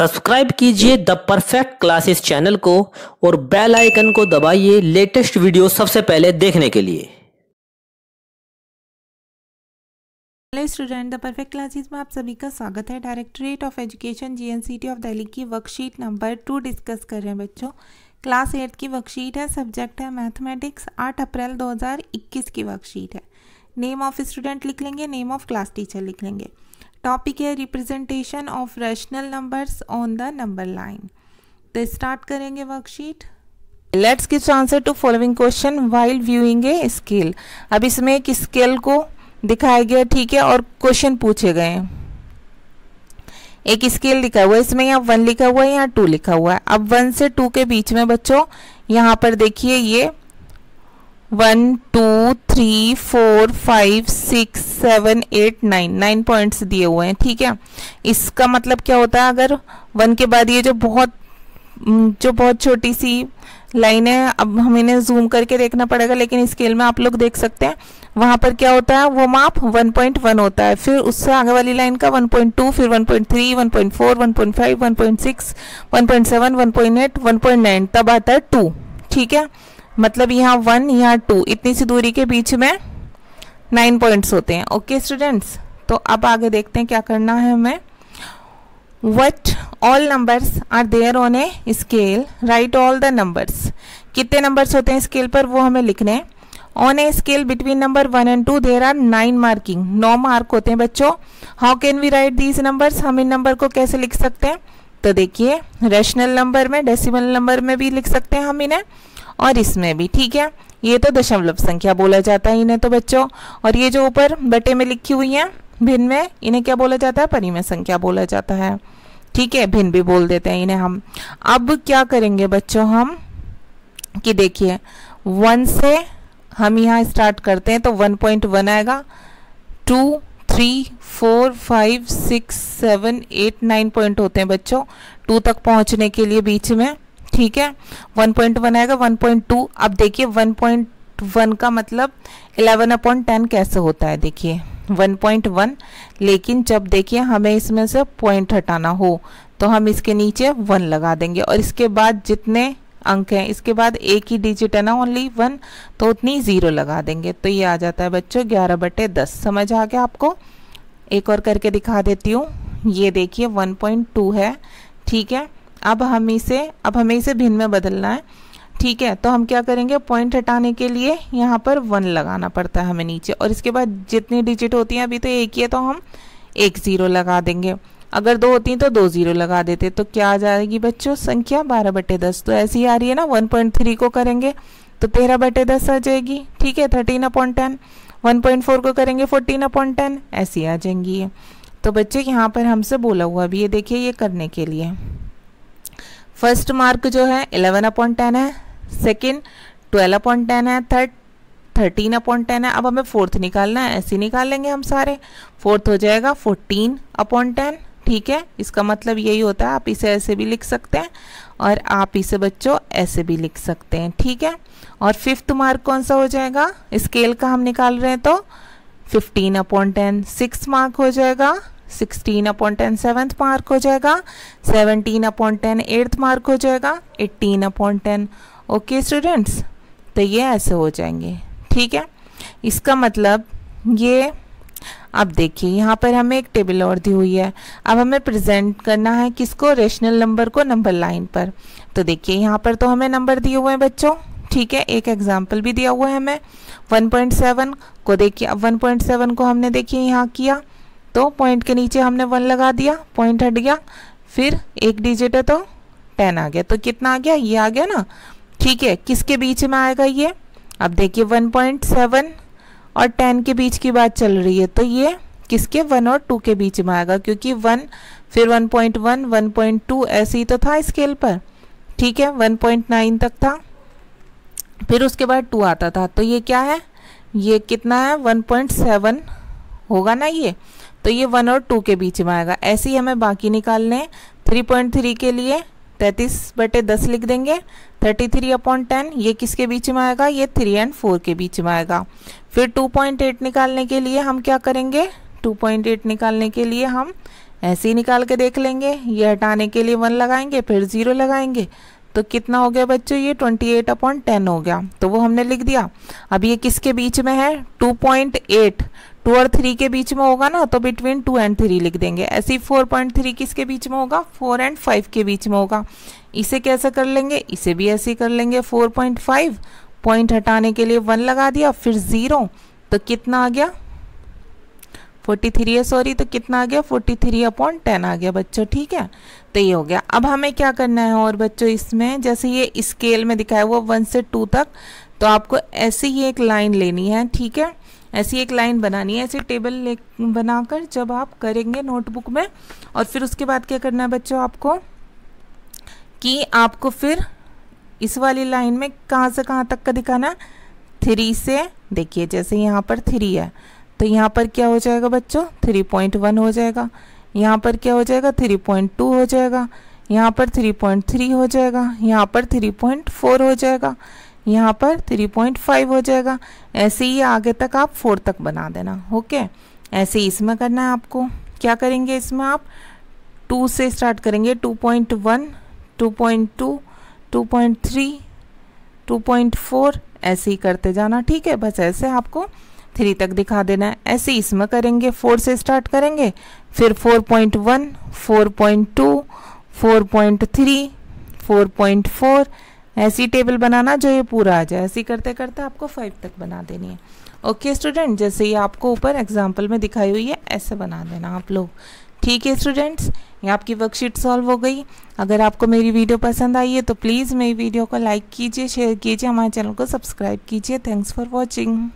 subscribe कीजिए the perfect classes channel को और बेल आइकन को दबाइए लेटेस्ट वीडियो सबसे पहले देखने के लिए hello student the perfect classes में आप सभी का स्वागत है directorate of education GNCT of Delhi की वर्कशीट नंबर टू डिस्कस कर रहे हैं बच्चों क्लास एट की वर्कशीट है सब्जेक्ट है मैथमेटिक्स आठ अप्रैल दो की वर्कशीट है नेम ऑफ स्टूडेंट लिख लेंगे नेम ऑफ क्लास टीचर लिख लेंगे टॉपिक है representation of rational numbers on the number line तो स्टार्ट करेंगे worksheet let's give answer to following question while viewing a scale अब इसमें एक स्केल को दिखाया गया ठीक है और क्वेश्चन पूछे गए हैं एक स्केल लिखा हुआ है इसमें यहाँ वन लिखा हुआ है यहाँ टू लिखा हुआ है अब वन से टू के बीच में बच्चों यहाँ पर देखिए ये one two three four five six seven eight nine nine points दिए हुए हैं ठीक है इसका मतलब क्या होता है अगर वन के बाद ये जो बहुत जो बहुत छोटी सी लाइन है अब हम इन्हें जूम करके देखना पड़ेगा लेकिन स्केल में आप लोग देख सकते हैं वहाँ पर क्या होता है वो माप 1.1 होता है फिर उससे आगे वाली लाइन का 1.2 फिर 1.3 1.4 1.5 1.6 1.7 1.8 1.9 तब आता है 2 ठीक है मतलब यहाँ 1 यहाँ 2 इतनी सी दूरी के बीच में नाइन पॉइंट्स होते हैं ओके okay, स्टूडेंट्स तो अब आगे देखते हैं क्या करना है हमें what all numbers are there on a scale write all the numbers कितने नंबर्स होते हैं स्केल पर वो हमें लिखने हैं on a scale between number one and two there are nine marking नौ मार्क होते हैं बच्चों how can we write these numbers हम इन नंबर को कैसे लिख सकते हैं तो देखिए रेशनल नंबर में डेसिमल नंबर में भी लिख सकते हैं हम इन्हें और इसमें भी ठीक है ये तो दशमलव संख्या बोला जाता है इन्हें तो बच्चों और ये जो ऊपर बटे में लिखी हुई हैं भिन्न में इन्हें क्या बोला जाता है परिमेय संख्या बोला जाता है ठीक है भिन्न भी बोल देते हैं इन्हें हम अब क्या करेंगे बच्चों हम कि देखिए वन से हम यहाँ स्टार्ट करते हैं तो वन पॉइंट वन आएगा two three four five six seven eight nine point होते हैं बच्चों टू तक पहुँचने के लिए बीच में ठीक है 1.1 आएगा 1.2 अब देखिए 1.1 का मतलब 11 अपॉइंट टेन कैसे होता है देखिए 1.1 लेकिन जब देखिए हमें इसमें से पॉइंट हटाना हो तो हम इसके नीचे वन लगा देंगे और इसके बाद जितने अंक हैं इसके बाद एक ही डिजिट है ना ओनली वन तो उतनी ज़ीरो लगा देंगे तो ये आ जाता है बच्चों ग्यारह बटे दस समझ आ गया आपको एक और करके दिखा देती हूँ ये देखिए 1.2 है ठीक है अब हम इसे अब हमें इसे भिन्न में बदलना है ठीक है तो हम क्या करेंगे पॉइंट हटाने के लिए यहाँ पर वन लगाना पड़ता है हमें नीचे और इसके बाद जितनी डिजिट होती हैं अभी तो एक ही है तो हम एक ज़ीरो लगा देंगे अगर दो होती तो दो ज़ीरो लगा देते तो क्या आ जाएगी बच्चों संख्या बारह बटे दस तो ऐसी आ रही है ना वन पॉइंट थ्री को करेंगे तो तेरह बटे दस आ जाएगी ठीक है thirteen upon ten one point four को करेंगे फोर्टीन अपॉइंट टेन ऐसी आ जाएंगी ये तो बच्चे यहाँ पर हमसे बोला हुआ अभी ये देखिए ये करने के लिए फर्स्ट मार्क जो है इलेवन अपॉइंट टेन है सेकेंड ट्वेल्व अपॉइंट टेन है थर्ड थर्टीन अपॉइंट टेन है अब हमें फोर्थ निकालना है ऐसे निकाल लेंगे हम सारे फोर्थ हो जाएगा फोर्टीन अपॉइंट टेन ठीक है इसका मतलब यही होता है आप इसे ऐसे भी लिख सकते हैं और आप इसे बच्चों ऐसे भी लिख सकते हैं ठीक है और फिफ्थ मार्क कौन सा हो जाएगा स्केल का हम निकाल रहे हैं तो fifteen upon ten six mark हो जाएगा sixteen upon ten seventh mark हो जाएगा seventeen upon ten eighth mark हो जाएगा eighteen upon ten okay students तो ये ऐसे हो जाएंगे ठीक है इसका मतलब ये अब देखिए यहाँ पर हमें एक टेबल और दी हुई है अब हमें प्रेजेंट करना है किसको रेशनल नंबर को नंबर लाइन पर तो देखिए यहाँ पर तो हमें नंबर दिए हुए हैं बच्चों ठीक है एक एग्जाम्पल भी दिया हुआ है हमें 1.7 को देखिए अब 1.7 को हमने देखिए यहाँ किया तो पॉइंट के नीचे हमने वन लगा दिया पॉइंट हट गया फिर एक डिजिट है तो टेन आ गया तो कितना आ गया ये आ गया ना ठीक है किसके बीच में आएगा ये अब देखिए वन पॉइंट सेवन और टेन के बीच की बात चल रही है तो ये किसके वन और टू के बीच में आएगा क्योंकि वन फिर one point one one point two ऐसे ही तो था स्केल पर ठीक है वन पॉइंट नाइन तक था फिर उसके बाद टू आता था तो ये क्या है ये कितना है वन पॉइंट सेवन होगा ना ये तो ये वन और टू के बीच में आएगा ऐसे ही हमें बाकी निकालने थ्री पॉइंट थ्री के लिए तैंतीस बटे दस लिख देंगे थर्टी थ्री अपॉन टेन ये किसके बीच में आएगा ये थ्री एंड फोर के बीच में आएगा फिर टू पॉइंट एट निकालने के लिए हम क्या करेंगे टू पॉइंट एट निकालने के लिए हम ऐसे ही निकाल के देख लेंगे ये हटाने के लिए वन लगाएंगे फिर ज़ीरो लगाएंगे तो कितना हो गया बच्चों ये ट्वेंटी एट अपॉन टेन हो गया तो वो हमने लिख दिया अब ये किसके बीच में है टू पॉइंट एट टू और थ्री के बीच में होगा ना तो बिटवीन टू एंड थ्री लिख देंगे ऐसे ही फोर पॉइंट थ्री किसके बीच में होगा फोर एंड फाइव के बीच में होगा इसे कैसे कर लेंगे इसे भी ऐसे ही कर लेंगे फोर पॉइंट फाइव पॉइंट हटाने के लिए वन लगा दिया फिर ज़ीरो तो कितना आ गया फोर्टी थ्री है सॉरी तो कितना आ गया फोर्टी थ्री अपॉन टेन आ गया बच्चों ठीक है तो ये हो गया अब हमें क्या करना है और बच्चों इसमें जैसे ये स्केल में दिखाया हुआ वन से टू तक तो आपको ऐसे ही एक लाइन लेनी है ठीक है ऐसी एक लाइन बनानी है ऐसे टेबल ले बनाकर जब आप करेंगे नोटबुक में और फिर उसके बाद क्या करना है बच्चों आपको कि आपको फिर इस वाली लाइन में कहाँ से कहाँ तक का दिखाना थ्री से देखिए जैसे यहाँ पर थ्री है तो यहाँ पर क्या हो जाएगा बच्चों थ्री पॉइंट वन हो जाएगा यहाँ पर क्या हो जाएगा थ्री पॉइंट टू हो जाएगा यहाँ पर थ्री पॉइंट थ्री हो जाएगा यहाँ पर थ्री पॉइंट फोर हो जाएगा यहाँ पर 3.5 हो जाएगा ऐसे ही आगे तक आप 4 तक बना देना ओके ऐसे ही इसमें करना है आपको क्या करेंगे इसमें आप 2 से स्टार्ट करेंगे 2.1 2.2 2.3 2.4 ऐसे ही करते जाना ठीक है बस ऐसे आपको थ्री तक दिखा देना है ऐसे इसमें करेंगे फोर से स्टार्ट करेंगे फिर four point one four point two four point three four point four ऐसी टेबल बनाना जो ये पूरा आ जाए ऐसी करते करते आपको फाइव तक बना देनी है ओके स्टूडेंट जैसे ये आपको ऊपर एग्जाम्पल में दिखाई हुई है ऐसे बना देना आप लोग ठीक है स्टूडेंट्स ये आपकी वर्कशीट सॉल्व हो गई अगर आपको मेरी वीडियो पसंद आई है तो प्लीज़ मेरी वीडियो को लाइक कीजिए शेयर कीजिए हमारे चैनल को सब्सक्राइब कीजिए थैंक्स फॉर वॉचिंग